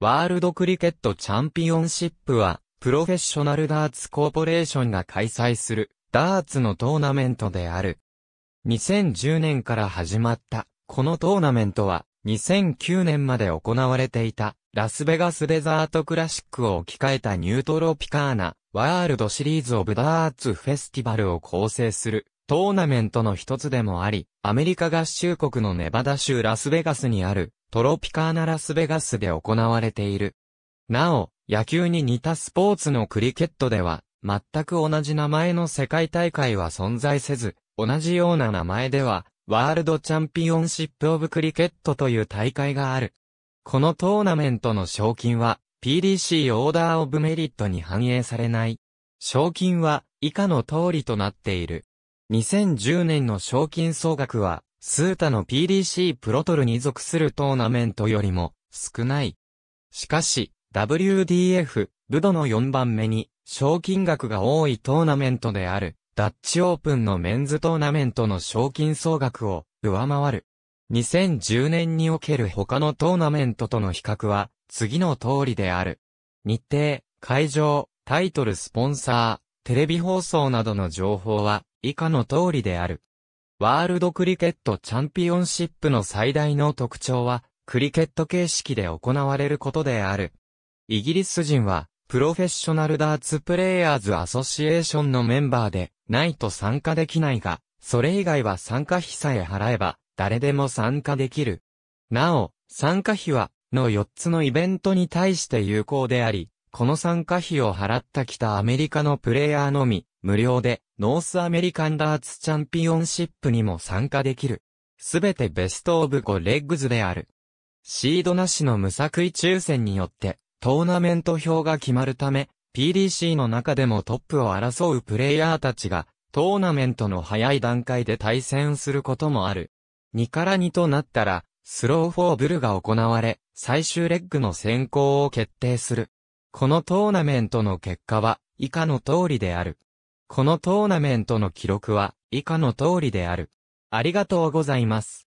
ワールドクリケットチャンピオンシップは、プロフェッショナルダーツコーポレーションが開催する、ダーツのトーナメントである。2010年から始まった、このトーナメントは、2009年まで行われていた、ラスベガスデザートクラシックを置き換えたニュートロピカーナ、ワールドシリーズオブダーツフェスティバルを構成する、トーナメントの一つでもあり、アメリカ合衆国のネバダ州ラスベガスにある、トロピカーナラスベガスで行われている。なお、野球に似たスポーツのクリケットでは、全く同じ名前の世界大会は存在せず、同じような名前では、ワールドチャンピオンシップオブクリケットという大会がある。このトーナメントの賞金は、PDC オーダーオブメリットに反映されない。賞金は、以下の通りとなっている。2010年の賞金総額は、スータの PDC プロトルに属するトーナメントよりも少ない。しかし、WDF、ルドの4番目に、賞金額が多いトーナメントである、ダッチオープンのメンズトーナメントの賞金総額を上回る。2010年における他のトーナメントとの比較は、次の通りである。日程、会場、タイトルスポンサー、テレビ放送などの情報は、以下の通りである。ワールドクリケットチャンピオンシップの最大の特徴は、クリケット形式で行われることである。イギリス人は、プロフェッショナルダーツプレイヤーズアソシエーションのメンバーで、ないと参加できないが、それ以外は参加費さえ払えば、誰でも参加できる。なお、参加費は、の4つのイベントに対して有効であり、この参加費を払ったきたアメリカのプレイヤーのみ、無料で、ノースアメリカンダーツチャンピオンシップにも参加できる。すべてベストオブ5レッグズである。シードなしの無作為抽選によって、トーナメント表が決まるため、PDC の中でもトップを争うプレイヤーたちが、トーナメントの早い段階で対戦することもある。2から2となったら、スローフォーブルが行われ、最終レッグの選考を決定する。このトーナメントの結果は、以下の通りである。このトーナメントの記録は以下の通りである。ありがとうございます。